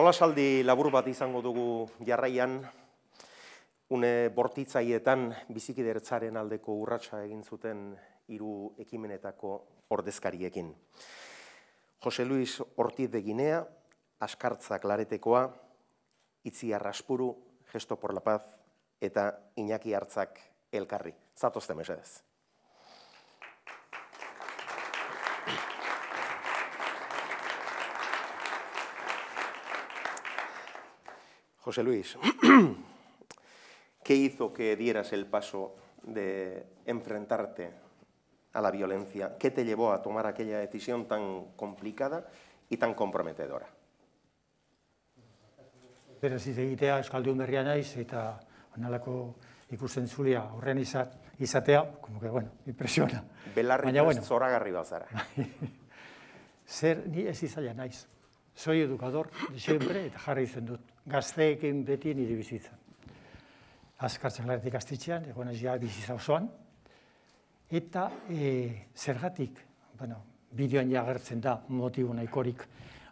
Solasaldi labur bat izango dugu jarraian, une bortitzaietan bizikidertzaren aldeko urratsa egin zuten hiru ekimenetako ordezkariekin. Jose Luis Ortiz de Ginea, Askartza Klaretekoa, Itzi Arraspuru, Gesto por la Paz eta Iñaki Hartzak Elkarri. Zatozte mesedez. José Luis, ¿qué hizo que dieras el paso de enfrentarte a la violencia? ¿Qué te llevó a tomar aquella decisión tan complicada y tan comprometedora? Pero si se quita escaldón de analako y se está zulia, horrean izatea, como que, bueno, impresiona. Belarri Baina, bueno, zora garri Zer, ni ez izalea naiz. Soy educador, de siempre, eta jarri izen dut gazteekin beti nire bizitza. Azkartzen laretik gaztetxean, egon ez ja bizitza osoan. Eta e, zergatik, bueno, bideoan agertzen da motibu nahikorik,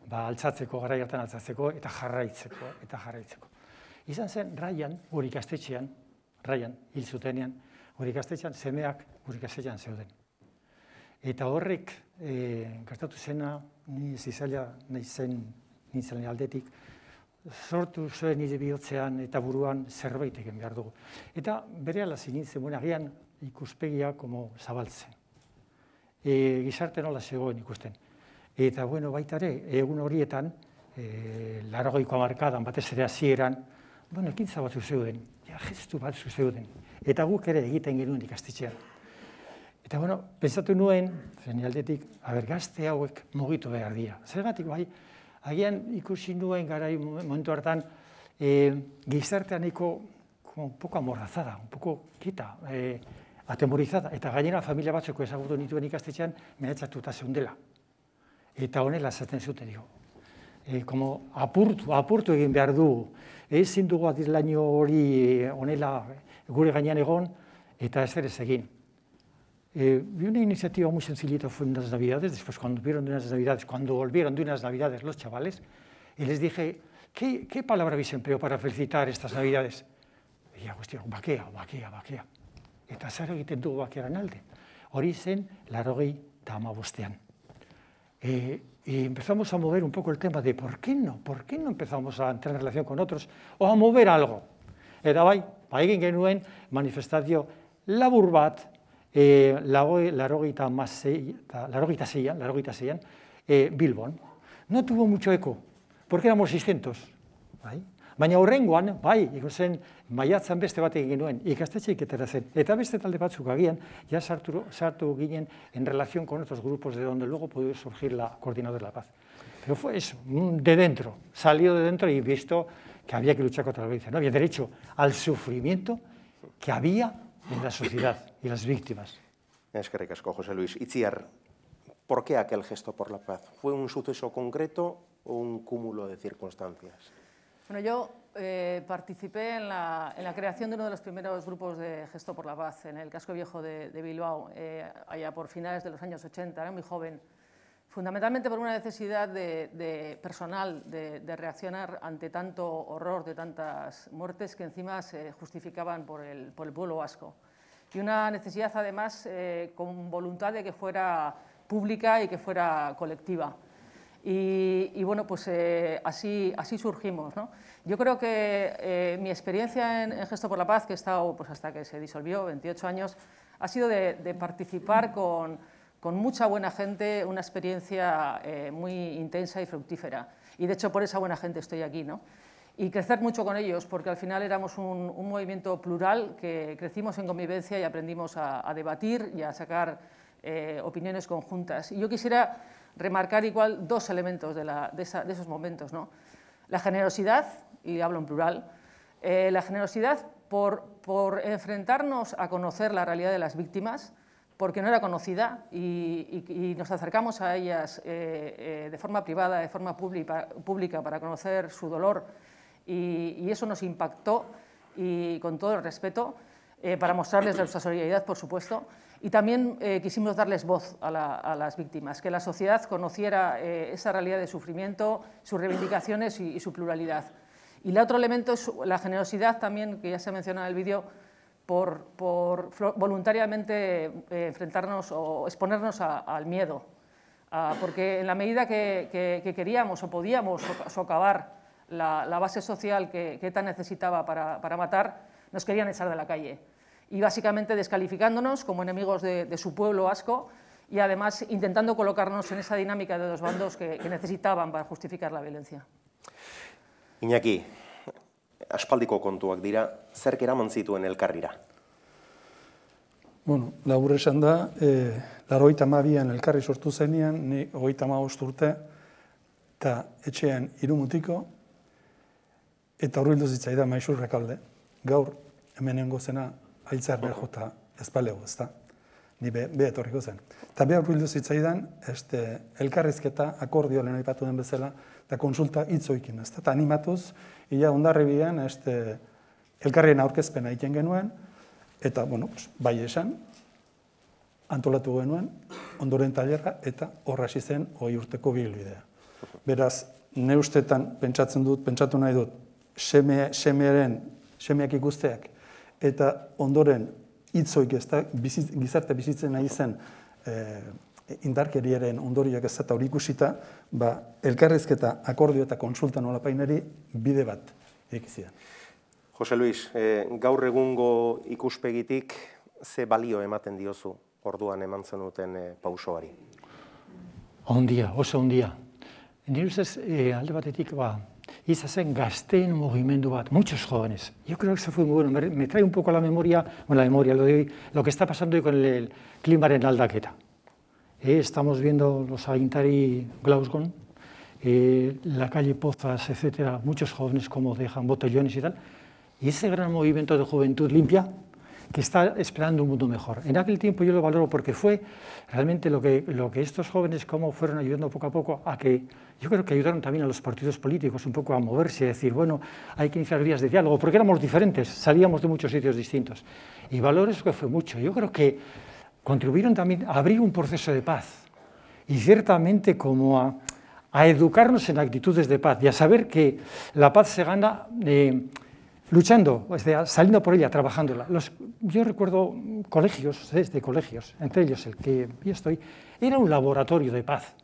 ba, altzatzeko, gara hartan altzatzeko, eta jarraitzeko, eta jarraitzeko. Izan zen, raian, guri gaztetxean, raian, hil zutenean, gurik gaztetxean, zemeak guri gaztetxean zeuden. Eta horrek, e, gaztatu zena, ni nahi zen, nintzen aldetik, sortu zuen nire bihotzean eta buruan zerbait egin behar dugu. Eta bere ala zinin zegoen agian ikuspegia komo zabaltzen. E, gizarte nola zegoen ikusten. Eta bueno, baita ere, egun horietan, e, laragoiko amarkadan, batez ere hasieran, bueno, ekin bat zeuden, ja, gestu bat zeuden. Eta guk ere egiten genuen ikastitxean. Eta bueno, pentsatu nuen, zen aldetik, abergazte hauek mugitu behar dira. Zergatik bai, Agian ikusi nuen garai momentu hartan e, eh, gizartean eko poko amorrazada, poco kita, e, eh, atemorizada. Eta gainera familia batzeko ezagutu nituen ikastetxean mehatzatu eta zeundela. Eta honela esaten zuten dugu. E, eh, como apurtu, apurtu egin behar du. Ezin dugu adilaino hori honela gure gainean egon eta ez ere egin. Eh, una iniciativa muy sencillita fue unas navidades, después cuando vieron de unas navidades, cuando volvieron de unas navidades los chavales, y les dije, ¿qué, palabra habéis empleado para felicitar estas navidades? Y ya, cuestión, vaquea, vaquea, vaquea. Eta zer egiten dugu alde. Hori zen, larogei eh, y empezamos a mover un poco el tema de por qué no, por qué no empezamos a entrar en relación con otros o a mover algo. Eta bai, baigin genuen manifestazio la bat, Eh, laroguita larogeita seis, laroguita zeian Bilbon, no tuvo mucho eco, porque éramos 600. Bai. Baina horrengoan, bai, ikon zen, maiatzen beste bat egin genuen, ikastetxe zen. Eta beste talde batzuk agian, ja sartu ginen en relación con otros grupos de donde luego pudo surgir la coordinadora de la paz. Pero fue eso, mm, de dentro, salió de dentro y visto que había que luchar contra la violencia. No había derecho al sufrimiento que había en la sociedad y las víctimas. Es que ricasco, José Luis. Itziar, ¿por qué aquel gesto por la paz? ¿Fue un suceso concreto o un cúmulo de circunstancias? Bueno, yo eh, participé en la, en la, creación de uno de los primeros grupos de Gesto por la Paz en el casco viejo de, Bilbao, eh, allá por finales de los años 80, era muy joven fundamentalmente por una necesidad de, personal de, reaccionar ante tanto horror de tantas muertes que encima se justificaban por el, por el pueblo vasco. Y una necesidad además eh, con voluntad de que fuera pública y que fuera colectiva. Y, bueno, pues eh, así, así surgimos. Yo creo que eh, mi experiencia en, Gesto por la Paz, que he estado pues, hasta que se disolvió, 28 años, ha sido de participar con con mucha buena gente, una experiencia eh, muy intensa y fructífera. Y de hecho por esa buena gente estoy aquí, ¿no? Y crecer mucho con ellos, porque al final éramos un, movimiento plural que crecimos en convivencia y aprendimos a, debatir y a sacar eh, opiniones conjuntas. Y yo quisiera remarcar igual dos elementos de, esos momentos, ¿no? La generosidad, y hablo en plural, eh, la generosidad por enfrentarnos a conocer la realidad de las víctimas, porque no era conocida y, nos acercamos a ellas eh, eh, de forma privada, de forma pública, para conocer su dolor y, eso nos impactó y con todo el respeto eh, para mostrarles nuestra solidaridad, por supuesto, y también quisimos darles voz a, a, las víctimas, que la sociedad conociera esa realidad de sufrimiento, sus reivindicaciones y, su pluralidad. Y el otro elemento es la generosidad también, que ya se ha mencionado en el vídeo, por, voluntariamente eh, enfrentarnos o exponernos al miedo. porque en la medida que, queríamos o podíamos socavar la, base social que, que ETA necesitaba para, matar, nos querían echar de la calle. Y básicamente descalificándonos como enemigos de, de su pueblo asco y además intentando colocarnos en esa dinámica de dos bandos que necesitaban para justificar la violencia. Iñaki, aspaldiko kontuak dira, zer eraman zituen elkarrira? Bueno, labur esan da, e, eh, laro elkarri sortu zenian, ni hogeita ma urte, eta etxean irumutiko, eta horri zitzaida da maizur Gaur, hemenengo zena, aitzar behar jota ezpalego, ez da? ni be, be etorriko zen. Eta behar bildu zitzaidan, este, elkarrizketa, akordio lehen aipatu den bezala, eta konsulta itzoikin, ez da, eta animatuz, ia ondarri bian, este, elkarrien aurkezpena egiten genuen, eta, bueno, pues, bai esan, antolatu genuen, ondoren tailerra, eta horra zen hoi urteko bilbidea. Beraz, neustetan pentsatzen dut, pentsatu nahi dut, seme, semearen, semeak ikusteak, eta ondoren hitzoik gizarte bizitzen nahi zen eh, indarkeriaren ondorioak ez eta hori ikusita, ba elkarrizketa akordio eta konsultan olapainari bide bat egitea. Jose Luis, eh, gaur egungo ikuspegitik ze balio ematen diozu orduan emantzen duten eh, pausoari? Ondia, oso ondia. Nire ustez alde batetik, ba, gasté en un movimiento bat, muchos jóvenes. Yo creo que eso fue muy bueno, me, trae un poco a la memoria, bueno, la memoria, lo, de lo que está pasando hoy con el, clima en Aldaqueta... Eh, estamos viendo los Aintari, Glausgon, eh, la calle Pozas, etcétera, muchos jóvenes como dejan botellones y tal, y ese gran movimiento de juventud limpia que está esperando un mundo mejor. En aquel tiempo yo lo valoro porque fue realmente lo que, lo que estos jóvenes, como fueron ayudando poco a poco a que, yo creo que ayudaron también a los partidos políticos un poco a moverse, a decir, bueno, hay que iniciar vías de diálogo, porque éramos diferentes, salíamos de muchos sitios distintos. Y valores que fue mucho. Yo creo que contribuyeron también a abrir un proceso de paz y ciertamente como a, educarnos en actitudes de paz y a saber que la paz se gana... Eh, luchando, o saliendo por ella, trabajándola. Los, yo recuerdo colegios, ¿eh? de colegios, entre ellos el que yo estoy, era un laboratorio de paz.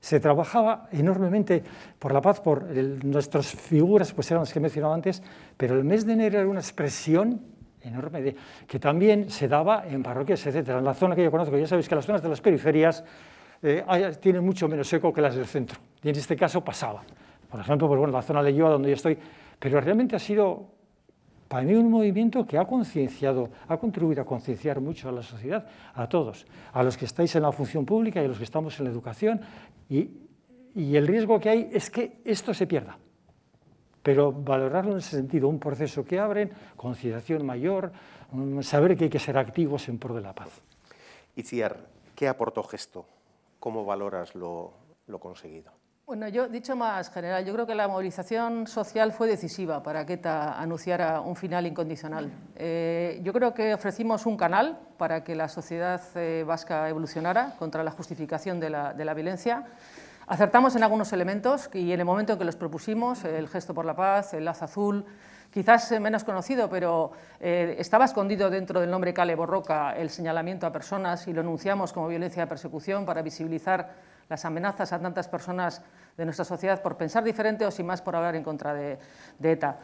Se trabajaba enormemente por la paz, por nuestras figuras, pues eran las que he antes, pero el mes de enero era una expresión enorme de, que también se daba en parroquias, etcétera. En la zona que yo conozco, ya sabéis que las zonas de las periferias eh, tienen mucho menos eco que las del centro, y en este caso pasaba. Por ejemplo, pues bueno, la zona de Lleva, donde yo estoy, pero realmente ha sido para mí un movimiento que ha concienciado, ha contribuido a concienciar mucho a la sociedad, a todos, a los que estáis en la función pública y a los que estamos en la educación. Y, el riesgo que hay es que esto se pierda. Pero valorarlo en ese sentido, un proceso que abren, concienciación mayor, mm, saber que hay que ser activos en pro de la paz. Itziar, ¿qué aportó Gesto? ¿Cómo valoras lo conseguido? Bueno, yo, dicho más general, yo creo que la movilización social fue decisiva para que ETA anunciara un final incondicional. Eh, yo creo que ofrecimos un canal para que la sociedad eh, vasca evolucionara contra la justificación de la, violencia. Acertamos en algunos elementos y en el momento en que los propusimos, el gesto por la paz, el lazo azul, quizás menos conocido, pero eh, estaba escondido dentro del nombre Cale Borroca el señalamiento a personas y lo anunciamos como violencia de persecución para visibilizar las amenazas a tantas personas de nuestra sociedad por pensar diferente o si más por hablar en contra de, ETA.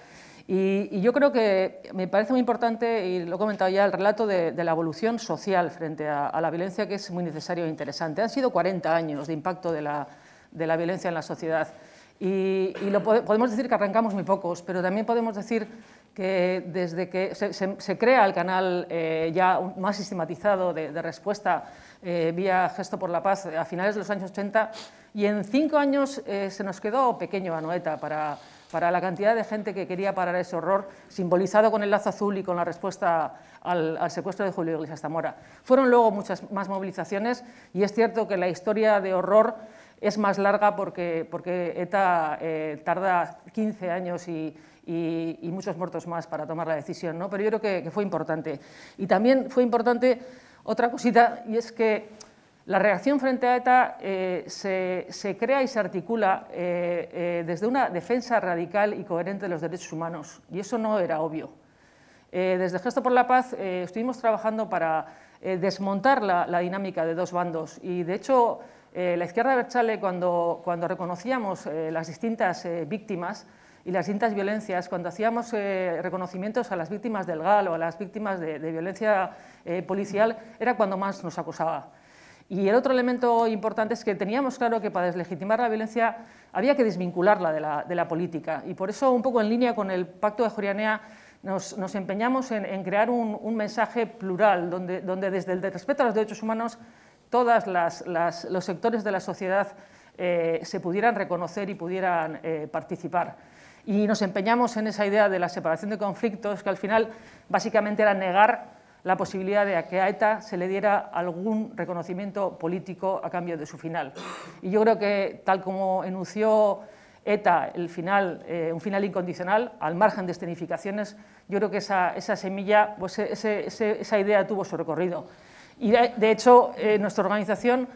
Y, yo creo que me parece muy importante, y lo he comentado ya, el relato de, la evolución social frente a, la violencia, que es muy necesario e interesante. Han sido 40 años de impacto de la, violencia en la sociedad. Y, y lo, podemos decir que arrancamos muy pocos, pero también podemos decir que desde que se, crea el canal eh, ya más sistematizado de, respuesta eh, vía Gesto por la Paz a finales de los años 80 y en cinco años eh, se nos quedó pequeño Anoeta para, para la cantidad de gente que quería parar ese horror, simbolizado con el lazo azul y con la respuesta al, secuestro de Julio Iglesias Zamora. Fueron luego muchas más movilizaciones y es cierto que la historia de horror es más larga porque, porque ETA tarda 15 años y y, muchos muertos más para tomar la decisión, ¿no? pero yo creo que, fue importante. Y también fue importante otra cosita, y es que la reacción frente a ETA eh, se, crea y se articula eh, eh, desde una defensa radical y coherente de los derechos humanos, y eso no era obvio. desde Gesto por la Paz estuvimos trabajando para desmontar la, dinámica de dos bandos, y de hecho la izquierda Berchale, cuando reconocíamos las distintas víctimas, y las distintas violencias, cuando hacíamos eh, reconocimientos a las víctimas del GAL o a las víctimas de, violencia eh, policial, era cuando más nos acusaba. Y el otro elemento importante es que teníamos claro que para deslegitimar la violencia había que desvincularla de la, de la política. Y por eso, un poco en línea con el Pacto de Jorianea, nos, empeñamos en, crear un, mensaje plural, donde, desde el respeto a los derechos humanos, todos los sectores de la sociedad eh, se pudieran reconocer y pudieran participar y nos empeñamos en esa idea de la separación de conflictos, que al final básicamente era negar la posibilidad de que a ETA se le diera algún reconocimiento político a cambio de su final. Y yo creo que, tal como enunció ETA, el final, eh, un final incondicional, al margen de escenificaciones, yo creo que esa, semilla, pues e, esa idea tuvo su recorrido. Y de, hecho, eh, nuestra organización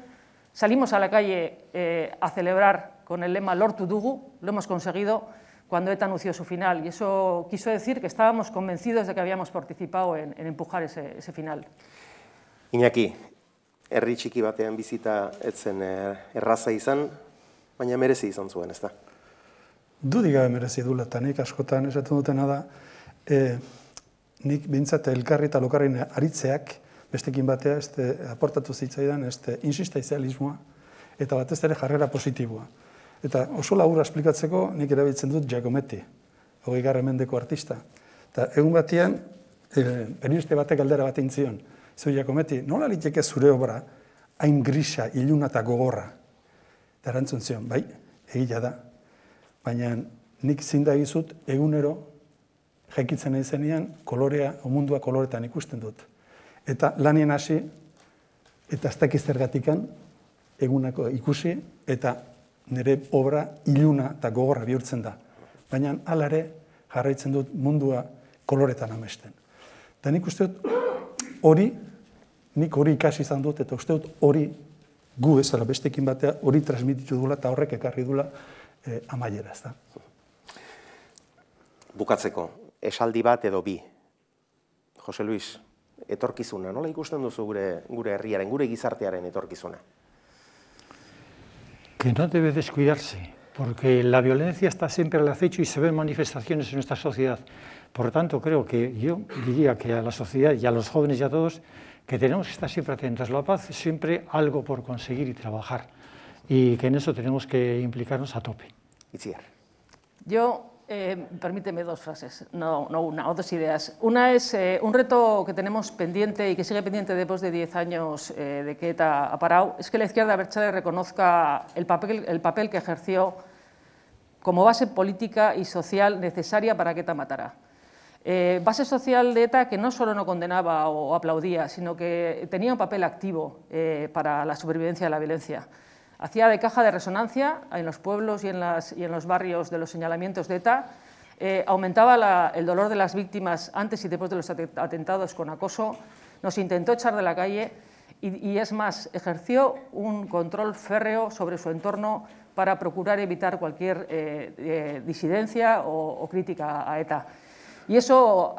salimos a la calle eh, a celebrar con el lema Lord Dugu, lo hemos conseguido, cuando ETA anunció su final. Y eso quiso decir que estábamos convencidos de que habíamos participado en, en empujar ese, ese final. Iñaki, herri txiki batean bizita etzen eh, erraza izan, baina merezi izan zuen, ez da? Dudik gabe merezi du latanik, askotan esaten dutena da, e, nik bintzat elkarri eta lokarri aritzeak, bestekin batea, este, eh, aportatu zitzaidan, este, insista eta batez ere jarrera positiboa. Eta oso laburra esplikatzeko nik erabiltzen dut Giacometti, hogei garren mendeko artista. Eta egun batean, e, batek aldera bat intzion, Zeu Giacometti, nola liteke zure obra hain grisa, iluna eta gogorra? Eta erantzun zion, bai, egila da. Baina nik zinda egizut egunero jekitzen izenean kolorea, omundua koloretan ikusten dut. Eta lanien hasi, eta ez dakiz egunako ikusi, eta nire obra iluna eta gogorra bihurtzen da. Baina ere jarraitzen dut mundua koloretan amesten. Eta nik uste dut hori, nik hori ikasi izan dut, eta uste dut hori gu ezala bestekin batean hori transmititu dula eta horrek ekarri dula eh, amaiera. Ez da. Bukatzeko, esaldi bat edo bi, Jose Luis, etorkizuna, nola ikusten duzu gure, gure herriaren, gure gizartearen etorkizuna? que no debe descuidarse, porque la violencia está siempre al acecho y se ven manifestaciones en nuestra sociedad. Por tanto, creo que yo diría que a la sociedad y a los jóvenes y a todos, que tenemos que estar siempre atentos. La paz es siempre algo por conseguir y trabajar, y que en eso tenemos que implicarnos a tope. Y Yo eh, permíteme dos frases, no, no, una o dos ideas. Una es eh, un reto que tenemos pendiente y que sigue pendiente después de diez años eh, de que ETA ha parado, es que la izquierda derecha reconozca el papel, el papel que ejerció como base política y social necesaria para que ETA matara. base social de ETA que no solo no condenaba o aplaudía, sino que tenía un papel activo para la supervivencia de la violencia. Hacía de caja de resonancia en los pueblos y en, los barrios de los señalamientos de ETA, eh, aumentaba el dolor de las víctimas antes y después de los atentados con acoso, nos intentó echar de la calle y, es más, ejerció un control férreo sobre su entorno para procurar evitar cualquier eh, eh, disidencia o, crítica a ETA. Y eso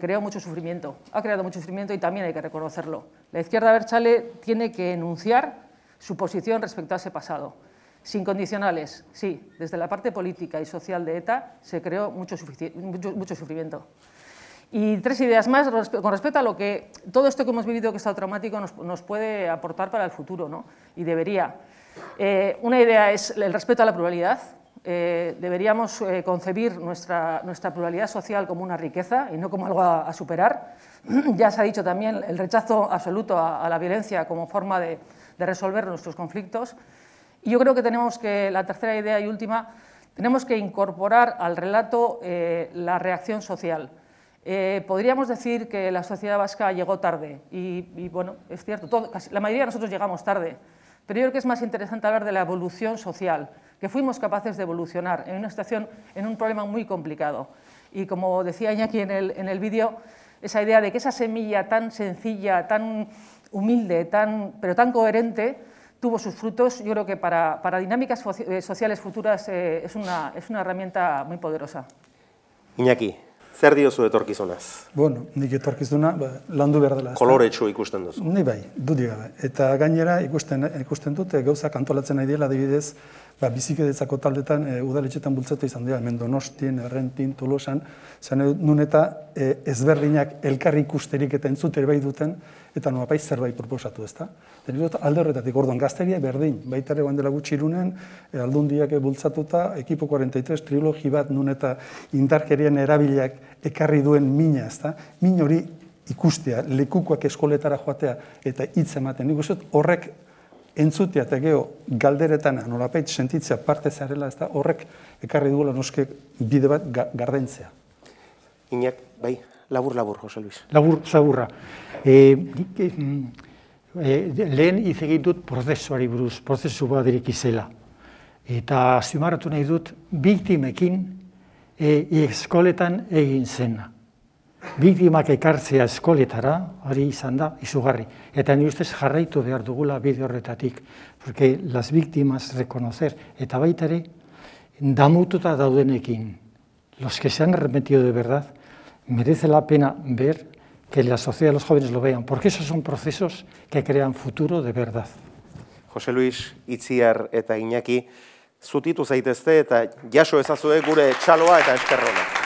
creó mucho sufrimiento, ha creado mucho sufrimiento y también hay que reconocerlo. La izquierda Berchale tiene que enunciar su posición respecto a ese pasado. Sin condicionales, sí, desde la parte política y social de ETA se creó mucho, sufrimiento. Y tres ideas más con respecto a lo que todo esto que hemos vivido que está traumático nos, puede aportar para el futuro, ¿no? Y debería. Eh, una idea es el respeto a la pluralidad. Eh, deberíamos eh, concebir nuestra, nuestra, pluralidad social como una riqueza y no como algo a, superar. ya se ha dicho también el rechazo absoluto a la violencia como forma de, de resolver nuestros conflictos. Y yo creo que tenemos que, la tercera idea y última, tenemos que incorporar al relato eh, la reacción social. Eh, podríamos decir que la sociedad vasca llegó tarde y, bueno, es cierto, la mayoría de nosotros llegamos tarde, pero yo creo que es más interesante hablar de la evolución social, que fuimos capaces de evolucionar en una situación, en un problema muy complicado. Y como decía Iñaki en en el vídeo, esa idea de que esa semilla tan sencilla, tan humilde, tan, pero tan coherente, tuvo sus frutos. Yo creo que para, para dinámicas eh, sociales futuras eh, es, una, es una herramienta muy poderosa. Iñaki, zer diozu etorkizunaz? Bueno, que etorkizuna ba, landu behar dela. Kolore ikusten duzu. Ni bai, dudiga. Eta gainera ikusten, ikusten dute gauza antolatzen nahi dela, adibidez, ba, bizikidezako taldetan e, bultzatu izan dira, hemen Donostien, Errentin, Tolosan, zan nun eta eh, ezberdinak elkarri ikusterik eta entzuter bai duten, eta zer zerbait proposatu, ez da? Denizot, alde horretatik, orduan, gazteria berdin, baita ere dela gutxi irunen, eh, aldundiak bultzatuta, ekipo 43, trilogi bat nun eta indarkerien erabilak ekarri duen mina, ez da? Min hori ikustea, lekukoak eskoletara joatea eta hitz ematen. Nik horrek entzutia eta geho galderetan anolapait sentitzea parte zarela ez da horrek ekarri dugula noske bide bat gardentzea. Inak, bai, labur-labur, Jose Luis. Labur, zaburra. Eh, eh, eh, lehen izegin dut prozesuari buruz, prozesu bat izela. Eta azimaratu nahi dut, biktimekin eskoletan egin zena biktimak ekartzea eskoletara, hori izan da, izugarri. Eta ni ustez jarraitu behar dugula bide horretatik, porque las víctimas reconocer, eta baita ere, damututa daudenekin, los que se han arrepentido de verdad, merece la pena ver que la sociedad de los jóvenes lo vean, porque esos son procesos que crean futuro de verdad. José Luis Itziar eta Iñaki, zutitu zaitezte eta jaso ezazuek gure txaloa eta eskerrona.